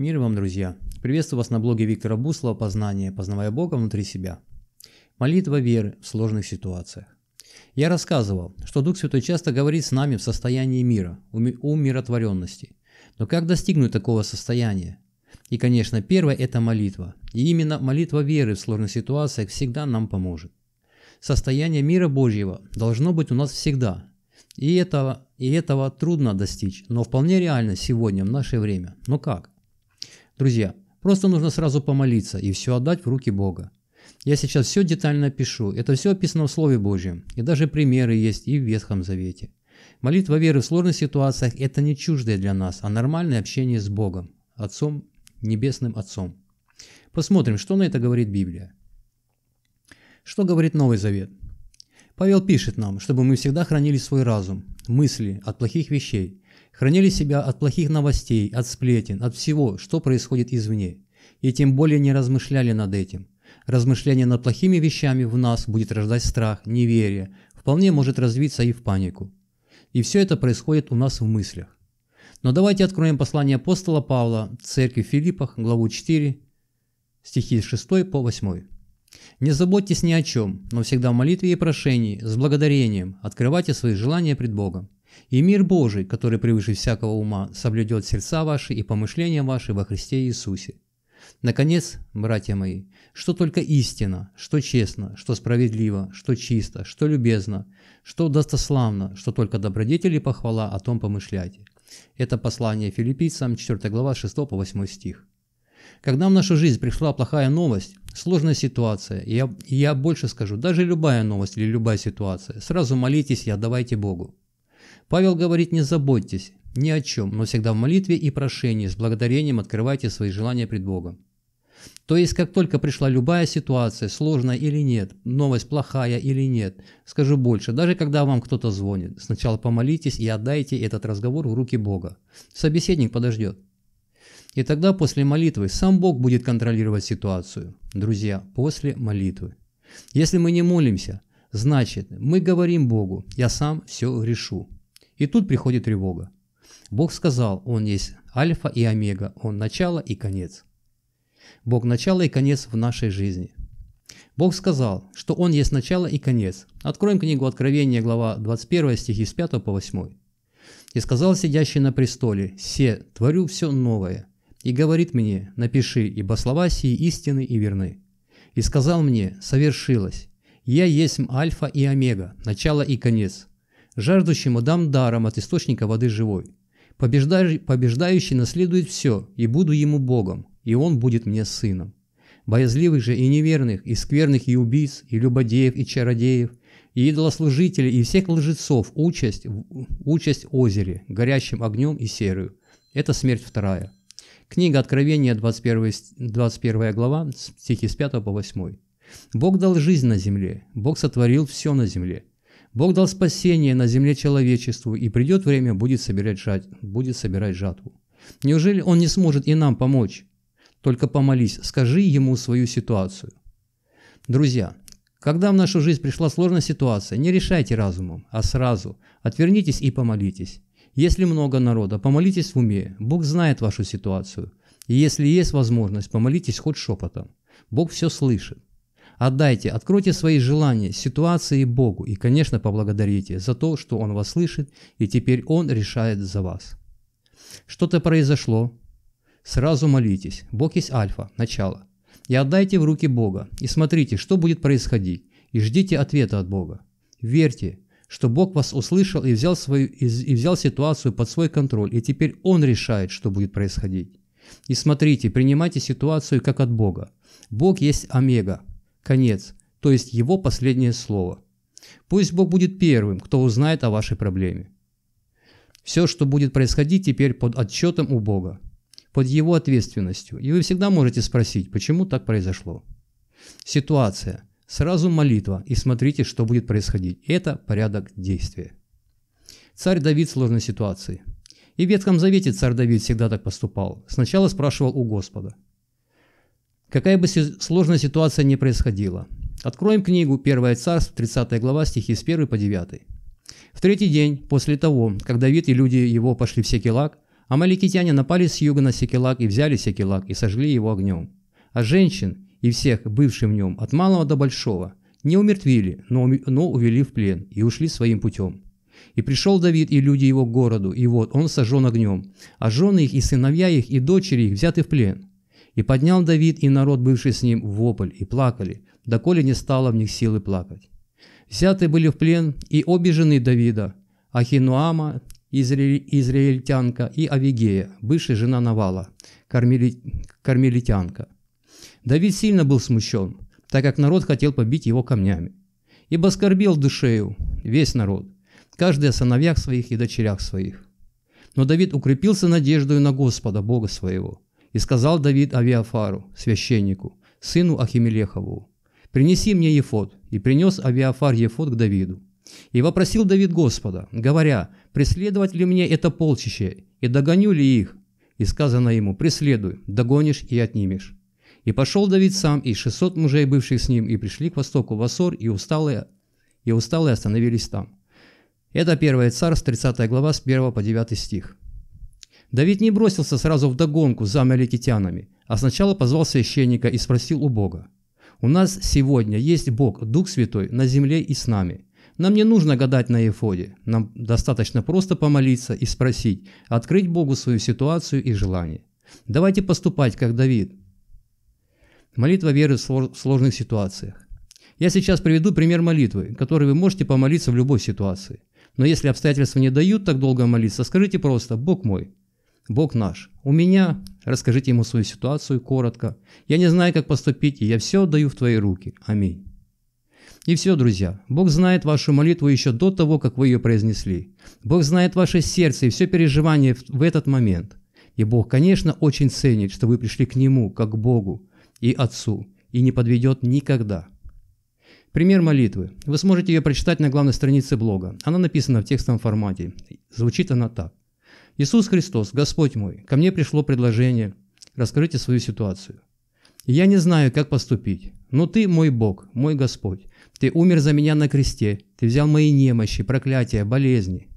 Мир вам, друзья! Приветствую вас на блоге Виктора Буслова «Познание. Познавая Бога внутри себя». Молитва веры в сложных ситуациях. Я рассказывал, что Дух Святой часто говорит с нами в состоянии мира, умиротворенности. Но как достигнуть такого состояния? И, конечно, первое – это молитва. И именно молитва веры в сложных ситуациях всегда нам поможет. Состояние мира Божьего должно быть у нас всегда, и этого, и этого трудно достичь, но вполне реально сегодня, в наше время. Но как? Друзья, просто нужно сразу помолиться и все отдать в руки Бога. Я сейчас все детально пишу, это все описано в Слове Божьем, и даже примеры есть и в Ветхом Завете. Молитва веры в сложных ситуациях – это не чуждое для нас, а нормальное общение с Богом, Отцом, Небесным Отцом. Посмотрим, что на это говорит Библия. Что говорит Новый Завет? Павел пишет нам, чтобы мы всегда хранили свой разум, мысли от плохих вещей, Хранили себя от плохих новостей, от сплетен, от всего, что происходит извне. И тем более не размышляли над этим. Размышление над плохими вещами в нас будет рождать страх, неверие, вполне может развиться и в панику. И все это происходит у нас в мыслях. Но давайте откроем послание апостола Павла в церкви Филиппах, главу 4, стихи с 6 по 8. «Не заботьтесь ни о чем, но всегда в молитве и прошении, с благодарением, открывайте свои желания пред Богом. И мир Божий, который превыше всякого ума, соблюдет сердца ваши и помышления ваши во Христе Иисусе. Наконец, братья мои, что только истина, что честно, что справедливо, что чисто, что любезно, что достославно, что только добродетель и похвала, о том помышляйте. Это послание филиппийцам, 4 глава, 6 по 8 стих. Когда в нашу жизнь пришла плохая новость, сложная ситуация, я, я больше скажу, даже любая новость или любая ситуация, сразу молитесь и отдавайте Богу. Павел говорит, не заботьтесь ни о чем, но всегда в молитве и прошении с благодарением открывайте свои желания пред Богом. То есть, как только пришла любая ситуация, сложная или нет, новость плохая или нет, скажу больше, даже когда вам кто-то звонит, сначала помолитесь и отдайте этот разговор в руки Бога. Собеседник подождет. И тогда после молитвы сам Бог будет контролировать ситуацию. Друзья, после молитвы. Если мы не молимся, значит, мы говорим Богу, я сам все решу. И тут приходит тревога. Бог сказал, Он есть альфа и омега, Он начало и конец. Бог начало и конец в нашей жизни. Бог сказал, что Он есть начало и конец. Откроем книгу Откровения, глава 21, стихи с 5 по 8. «И сказал сидящий на престоле, «Се, творю все новое». И говорит мне, «Напиши, ибо слова сии истины и верны». И сказал мне, «Совершилось». Я есть Альфа и Омега, начало и конец. Жаждущему дам даром от источника воды живой. Побеждающий наследует все, и буду ему Богом, и он будет мне сыном. Боязливых же и неверных, и скверных, и убийц, и любодеев, и чародеев, и идолослужителей, и всех лжецов участь, участь озере, горящим огнем и серую. Это смерть вторая. Книга Откровения, 21, 21 глава, стихи с 5 по 8. Бог дал жизнь на земле, Бог сотворил все на земле. Бог дал спасение на земле человечеству, и придет время, будет собирать, жать, будет собирать жатву. Неужели Он не сможет и нам помочь? Только помолись, скажи Ему свою ситуацию. Друзья, когда в нашу жизнь пришла сложная ситуация, не решайте разумом, а сразу. Отвернитесь и помолитесь. Если много народа, помолитесь в уме. Бог знает вашу ситуацию. И если есть возможность, помолитесь хоть шепотом. Бог все слышит. Отдайте, откройте свои желания, ситуации Богу и, конечно, поблагодарите за то, что Он вас слышит, и теперь Он решает за вас. Что-то произошло. Сразу молитесь. Бог есть альфа, начало. И отдайте в руки Бога, и смотрите, что будет происходить, и ждите ответа от Бога. Верьте, что Бог вас услышал и взял, свою, и, и взял ситуацию под свой контроль, и теперь Он решает, что будет происходить. И смотрите, принимайте ситуацию как от Бога. Бог есть омега, конец, то есть его последнее слово. Пусть Бог будет первым, кто узнает о вашей проблеме. Все, что будет происходить теперь под отчетом у Бога, под Его ответственностью, и вы всегда можете спросить, почему так произошло. Ситуация. Сразу молитва и смотрите, что будет происходить. Это порядок действия. Царь Давид в сложной ситуации. И в Ветхом Завете царь Давид всегда так поступал. Сначала спрашивал у Господа – Какая бы сложная ситуация ни происходила. Откроем книгу «Первое царство», 30 глава, стихи с 1 по 9. В третий день, после того, как Давид и люди его пошли в Секелак, амаликитяне напали с юга на Секелак и взяли Секелак и сожгли его огнем. А женщин и всех, бывших в нем, от малого до большого, не умертвили, но, но увели в плен и ушли своим путем. И пришел Давид и люди его к городу, и вот он сожжен огнем, а жены их и сыновья их и дочери их взяты в плен. И поднял Давид и народ, бывший с ним, вопль, и плакали, доколе не стало в них силы плакать. Взяты были в плен и обе жены Давида, Ахинуама, израиль, израильтянка, и Авигея, бывшая жена Навала, кармели, кармелитянка. Давид сильно был смущен, так как народ хотел побить его камнями. Ибо скорбел душею весь народ, каждый о сыновьях своих и дочерях своих. Но Давид укрепился надеждою на Господа, Бога своего – и сказал Давид Авиафару, священнику, сыну Ахимелехову, «Принеси мне Ефод. И принес Авиафар Ефод к Давиду. И вопросил Давид Господа, говоря, «Преследовать ли мне это полчище, и догоню ли их?» И сказано ему, «Преследуй, догонишь и отнимешь». И пошел Давид сам, и шестьсот мужей, бывших с ним, и пришли к востоку в Ассор, и усталые, и усталые остановились там. Это 1 Царств, 30 глава, с 1 по 9 стих. Давид не бросился сразу в догонку за амаликитянами, а сначала позвал священника и спросил у Бога. «У нас сегодня есть Бог, Дух Святой, на земле и с нами. Нам не нужно гадать на ефоде, нам достаточно просто помолиться и спросить, открыть Богу свою ситуацию и желание. Давайте поступать, как Давид». Молитва веры в сложных ситуациях. Я сейчас приведу пример молитвы, которой вы можете помолиться в любой ситуации. Но если обстоятельства не дают так долго молиться, скажите просто «Бог мой, Бог наш, у меня, расскажите ему свою ситуацию коротко. Я не знаю, как поступить, и я все отдаю в твои руки. Аминь. И все, друзья, Бог знает вашу молитву еще до того, как вы ее произнесли. Бог знает ваше сердце и все переживания в этот момент. И Бог, конечно, очень ценит, что вы пришли к Нему, как к Богу и Отцу, и не подведет никогда. Пример молитвы. Вы сможете ее прочитать на главной странице блога. Она написана в текстовом формате. Звучит она так. Иисус Христос, Господь мой, ко мне пришло предложение, раскройте свою ситуацию. Я не знаю, как поступить, но Ты мой Бог, мой Господь. Ты умер за меня на кресте, Ты взял мои немощи, проклятия, болезни.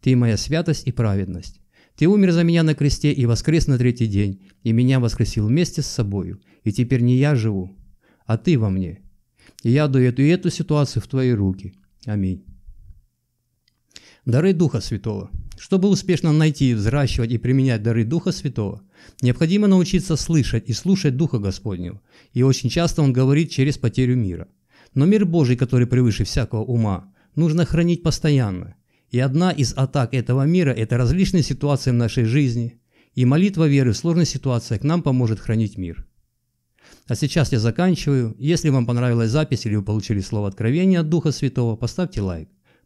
Ты моя святость и праведность. Ты умер за меня на кресте и воскрес на третий день, и меня воскресил вместе с собою, и теперь не я живу, а Ты во мне. И я даю эту, эту ситуацию в Твои руки. Аминь. Дары Духа Святого. Чтобы успешно найти, взращивать и применять дары Духа Святого, необходимо научиться слышать и слушать Духа Господнего. И очень часто он говорит через потерю мира. Но мир Божий, который превыше всякого ума, нужно хранить постоянно. И одна из атак этого мира – это различные ситуации в нашей жизни. И молитва веры в сложной ситуации к нам поможет хранить мир. А сейчас я заканчиваю. Если вам понравилась запись или вы получили слово откровения от Духа Святого, поставьте лайк.